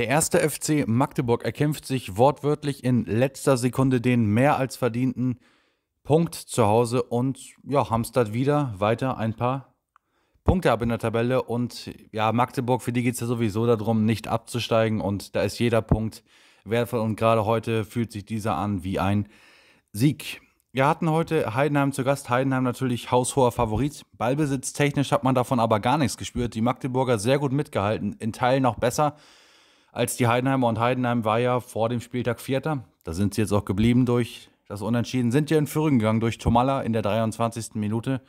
Der erste FC Magdeburg erkämpft sich wortwörtlich in letzter Sekunde den mehr als verdienten Punkt zu Hause und ja, hamstert wieder weiter ein paar Punkte ab in der Tabelle. Und ja, Magdeburg, für die geht es ja sowieso darum, nicht abzusteigen und da ist jeder Punkt wertvoll und gerade heute fühlt sich dieser an wie ein Sieg. Wir hatten heute Heidenheim zu Gast. Heidenheim natürlich haushoher Favorit. Ballbesitz technisch hat man davon aber gar nichts gespürt. Die Magdeburger sehr gut mitgehalten, in Teilen noch besser als die Heidenheimer. Und Heidenheim war ja vor dem Spieltag Vierter. Da sind sie jetzt auch geblieben durch das Unentschieden. Sind ja in Führung gegangen durch Tomalla in der 23. Minute.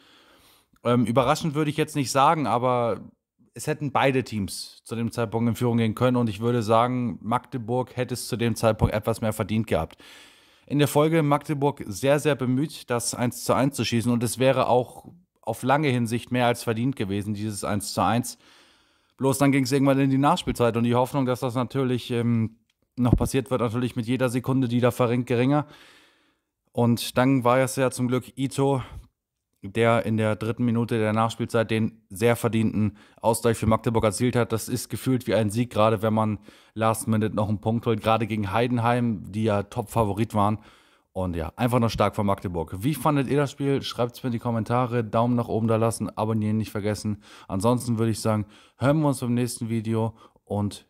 Ähm, überraschend würde ich jetzt nicht sagen, aber es hätten beide Teams zu dem Zeitpunkt in Führung gehen können. Und ich würde sagen, Magdeburg hätte es zu dem Zeitpunkt etwas mehr verdient gehabt. In der Folge Magdeburg sehr, sehr bemüht, das 1 zu 1 zu schießen. Und es wäre auch auf lange Hinsicht mehr als verdient gewesen, dieses 1 zu 1. Bloß dann ging es irgendwann in die Nachspielzeit und die Hoffnung, dass das natürlich ähm, noch passiert wird, natürlich mit jeder Sekunde, die da verringt, geringer. Und dann war es ja zum Glück Ito, der in der dritten Minute der Nachspielzeit den sehr verdienten Ausgleich für Magdeburg erzielt hat. Das ist gefühlt wie ein Sieg, gerade wenn man Last Minute noch einen Punkt holt, gerade gegen Heidenheim, die ja Top-Favorit waren. Und ja, einfach noch stark von Magdeburg. Wie fandet ihr das Spiel? Schreibt es mir in die Kommentare. Daumen nach oben da lassen, abonnieren nicht vergessen. Ansonsten würde ich sagen, hören wir uns beim nächsten Video und